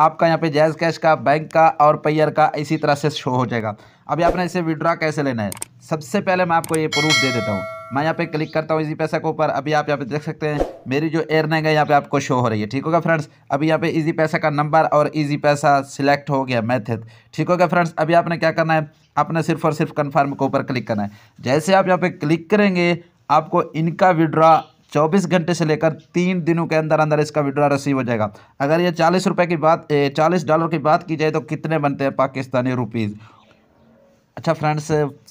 आपका यहाँ पे जैज़ कैश का बैंक का और पेयर का इसी तरह से शो हो जाएगा अभी आपने इसे विड्रॉ कैसे लेना है सबसे पहले मैं आपको ये प्रूफ दे देता हूँ मैं यहाँ पे क्लिक करता हूँ इसी पैसा के ऊपर अभी आप यहाँ पे देख सकते हैं मेरी जो एयरनेंग है यहाँ पे आपको शो हो रही है ठीक होगा फ्रेंड्स अभी यहाँ पे इजी पैसा का नंबर और इजी पैसा सिलेक्ट हो गया मैथड ठीक होगा फ्रेंड्स अभी आपने क्या करना है आपने सिर्फ और सिर्फ कन्फर्म के ऊपर क्लिक करना है जैसे आप यहाँ पे क्लिक करेंगे आपको इनका विड्रॉ चौबीस घंटे से लेकर तीन दिनों के अंदर अंदर इसका विड्रा रसीव हो जाएगा अगर ये चालीस रुपये की बात चालीस डॉलर की बात की जाए तो कितने बनते हैं पाकिस्तानी रुपीज़ अच्छा फ्रेंड्स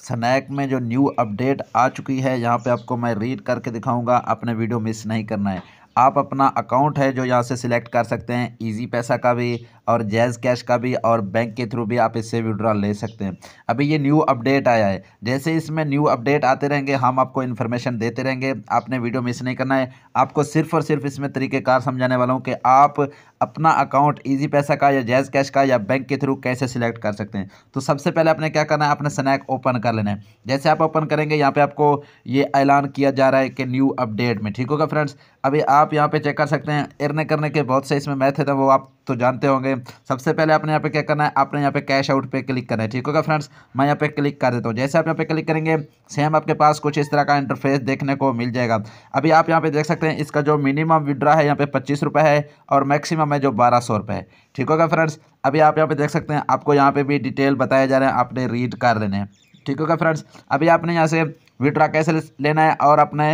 स्नैक में जो न्यू अपडेट आ चुकी है यहाँ पे आपको मैं रीड करके दिखाऊंगा अपने वीडियो मिस नहीं करना है आप अपना अकाउंट है जो यहाँ से सिलेक्ट कर सकते हैं इजी पैसा का भी और जैज़ कैश का भी और बैंक के थ्रू भी आप इससे विड्रॉ ले सकते हैं अभी ये न्यू अपडेट आया है जैसे इसमें न्यू अपडेट आते रहेंगे हम आपको इन्फॉर्मेशन देते रहेंगे आपने वीडियो मिस नहीं करना है आपको सिर्फ और सिर्फ इसमें तरीक़ेकार समझाने वाला हूँ कि आप अपना अकाउंट ईजी पैसा का या जैज़ कैश का या बैंक के थ्रू कैसे सिलेक्ट कर सकते हैं तो सबसे पहले आपने क्या करना है आपने स्नैक ओपन कर लेना है जैसे आप ओपन करेंगे यहाँ पर आपको ये ऐलान किया जा रहा है कि न्यू अपडेट में ठीक होगा फ्रेंड्स अभी आप यहाँ पे चेक कर सकते हैं अर्न करने के बहुत से इसमें मैथ है तो वो आप तो जानते होंगे सबसे पहले आपने यहाँ पे क्या करना है आपने यहाँ पे कैश आउट पे क्लिक करना है ठीक होगा फ्रेंड्स मैं यहाँ पे क्लिक कर देता हूँ जैसे आप यहाँ पे क्लिक करेंगे सेम आपके पास कुछ इस तरह का इंटरफेस देखने को मिल जाएगा अभी आप यहाँ पे देख सकते हैं इसका जो मिनिमम विड्रा है यहाँ पे पच्चीस रुपये है और मैक्सिमम है जो बारह सौ रुपये है ठीक होगा फ्रेंड्स अभी आप यहाँ पे देख सकते हैं आपको यहाँ पे भी डिटेल बताया जा रहा है आपने रीड कर लेने हैं ठीक होगा फ्रेंड्स अभी आपने यहाँ से विड्रा कैसे लेना है और अपने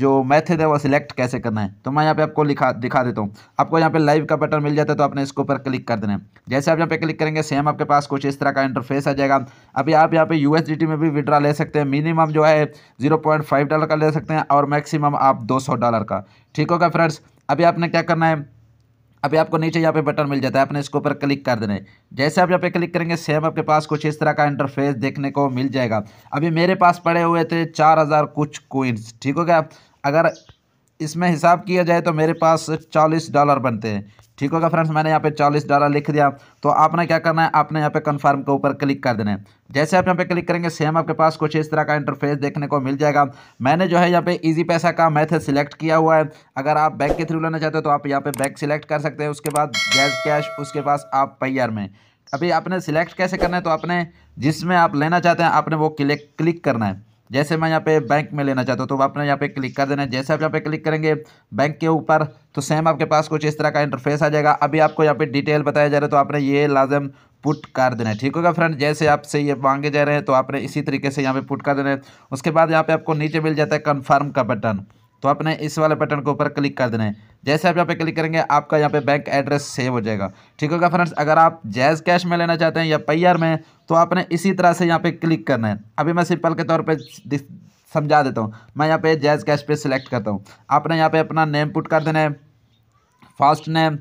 जो मैथड है वो सिलेक्ट कैसे करना है तो मैं यहाँ पे आपको लिखा दिखा देता हूँ आपको यहाँ पे लाइव का बटन मिल जाता है तो आपने इसके ऊपर क्लिक कर देना है जैसे आप यहाँ पे क्लिक करेंगे सेम आपके पास कुछ इस तरह का इंटरफेस आ जाएगा अभी आप यहाँ पे यू में भी विड्रा ले सकते हैं मिनिमम जो है जीरो डॉलर का ले सकते हैं और मैक्सिमम आप दो डॉलर का ठीक होगा फ्रेंड्स अभी आपने क्या करना है अभी आपको नीचे यहाँ पे बटन मिल जाता है आपने इसके ऊपर क्लिक कर देना है जैसे आप यहाँ पे क्लिक करेंगे सेम आपके पास कुछ इस तरह का इंटरफेस देखने को मिल जाएगा अभी मेरे पास पड़े हुए थे चार हज़ार कुछ कोइंस ठीक हो गया अगर इसमें हिसाब किया जाए तो मेरे पास चालीस डॉलर बनते हैं ठीक होगा फ्रेंड्स मैंने यहाँ पे चालीस डॉलर लिख दिया तो आपने क्या करना है आपने यहाँ पे कंफर्म के ऊपर क्लिक कर देना है जैसे आप यहाँ पे क्लिक करेंगे सेम आपके पास कुछ इस तरह का इंटरफेस देखने को मिल जाएगा मैंने जो है यहाँ पे इजी पैसा का मेथड सिलेक्ट किया हुआ है अगर आप बैंक के थ्रू लेना चाहते हो तो आप यहाँ पर बैंक सिलेक्ट कर सकते हैं उसके बाद गैस कैश उसके पास आप पैयर में अभी आपने सिलेक्ट कैसे करना है तो आपने जिसमें आप लेना चाहते हैं आपने वो क्लिक क्लिक करना है जैसे मैं यहाँ पे बैंक में लेना चाहता हूँ तो आपने यहाँ पे क्लिक कर देना है जैसे आप यहाँ पे क्लिक करेंगे बैंक के ऊपर तो सेम आपके पास कुछ इस तरह का इंटरफेस आ जाएगा अभी आपको यहाँ पे डिटेल बताया जा रहा है तो आपने ये लाजम पुट कर देना है ठीक होगा फ्रेंड जैसे आपसे ये मांगे जा रहे हैं तो आपने इसी तरीके से यहाँ पे पुट कर देना है उसके बाद यहाँ पे आपको नीचे मिल जाता है कन्फर्म का बटन तो आपने इस वाले बटन के ऊपर क्लिक कर देना है जैसे आप यहाँ पे क्लिक करेंगे आपका यहाँ पे बैंक एड्रेस सेव हो जाएगा ठीक होगा फ्रेंड्स अगर आप जैज कैश में लेना चाहते हैं या पैर में तो आपने इसी तरह से यहाँ पे क्लिक करना है अभी मैं सिंपल के तौर पर समझा देता हूँ मैं यहाँ पे जैज कैश पे सिलेक्ट करता हूँ आपने यहाँ पे अपना नेम पुट कर देना है first name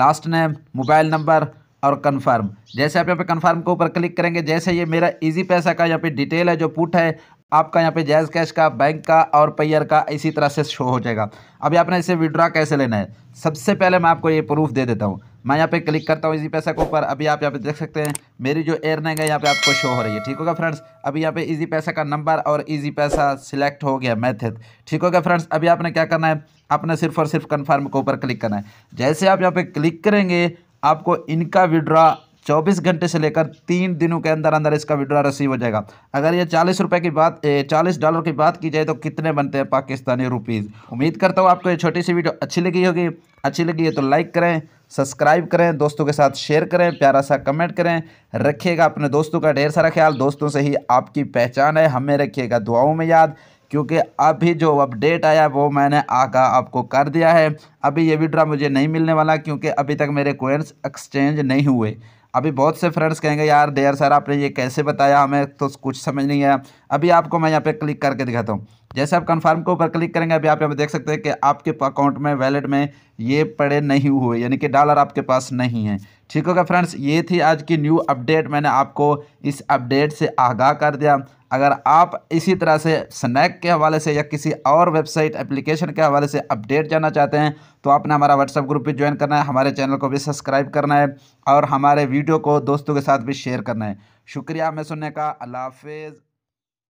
last name mobile number और कंफर्म जैसे आप यहाँ पे कंफर्म के ऊपर क्लिक करेंगे जैसे ये मेरा इजी पैसा का यहाँ पे डिटेल है जो पुट है आपका यहाँ पे जैज़ कैश का बैंक का और पेयर का इसी तरह से शो हो जाएगा अभी आपने इसे विड्रा कैसे लेना है सबसे पहले मैं आपको ये प्रूफ दे देता हूँ मैं यहाँ पे क्लिक करता हूँ इसी पैसा के ऊपर अभी आप यहाँ पे देख सकते हैं मेरी जो एयरनेग है यहाँ पे आपको शो हो रही है ठीक होगा फ्रेंड्स अभी यहाँ पे इजी पैसा का नंबर और इजी पैसा सिलेक्ट हो गया मेथड ठीक होगा फ्रेंड्स अभी आपने क्या करना है आपने सिर्फ और सिर्फ कन्फर्म के ऊपर क्लिक करना है जैसे आप यहाँ पे क्लिक करेंगे आपको इनका विड्रा चौबीस घंटे से लेकर तीन दिनों के अंदर अंदर इसका विड्रा रिसीव हो जाएगा अगर ये चालीस रुपये की बात चालीस डॉलर की बात की जाए तो कितने बनते हैं पाकिस्तानी रुपीज़ उम्मीद करता हूँ आपको ये छोटी सी वीडियो अच्छी लगी होगी अच्छी लगी है तो लाइक करें सब्सक्राइब करें दोस्तों के साथ शेयर करें प्यारा सा कमेंट करें रखिएगा अपने दोस्तों का ढेर सारा ख्याल दोस्तों से ही आपकी पहचान है हमें रखिएगा दुआओं में याद क्योंकि अभी जो अपडेट आया वो मैंने आका आपको कर दिया है अभी ये विड्रा मुझे नहीं मिलने वाला क्योंकि अभी तक मेरे कोइंस एक्सचेंज नहीं हुए अभी बहुत से फ्रेंड्स कहेंगे यार देयर सर आपने ये कैसे बताया हमें तो कुछ समझ नहीं आया अभी आपको मैं यहाँ पे क्लिक करके दिखाता हूँ जैसे आप कन्फर्म के ऊपर क्लिक करेंगे अभी आप यहाँ पे देख सकते हैं कि आपके अकाउंट में वैलेट में ये पड़े नहीं हुए यानी कि डॉलर आपके पास नहीं है ठीक होगा फ्रेंड्स ये थी आज की न्यू अपडेट मैंने आपको इस अपडेट से आगाह कर दिया अगर आप इसी तरह से स्नैक के हवाले से या किसी और वेबसाइट एप्लीकेशन के हवाले से अपडेट जानना चाहते हैं तो आपने हमारा व्हाट्सएप ग्रुप भी ज्वाइन करना है हमारे चैनल को भी सब्सक्राइब करना है और हमारे वीडियो को दोस्तों के साथ भी शेयर करना है शुक्रिया हमें सुनने का अल्लाह हाफिज़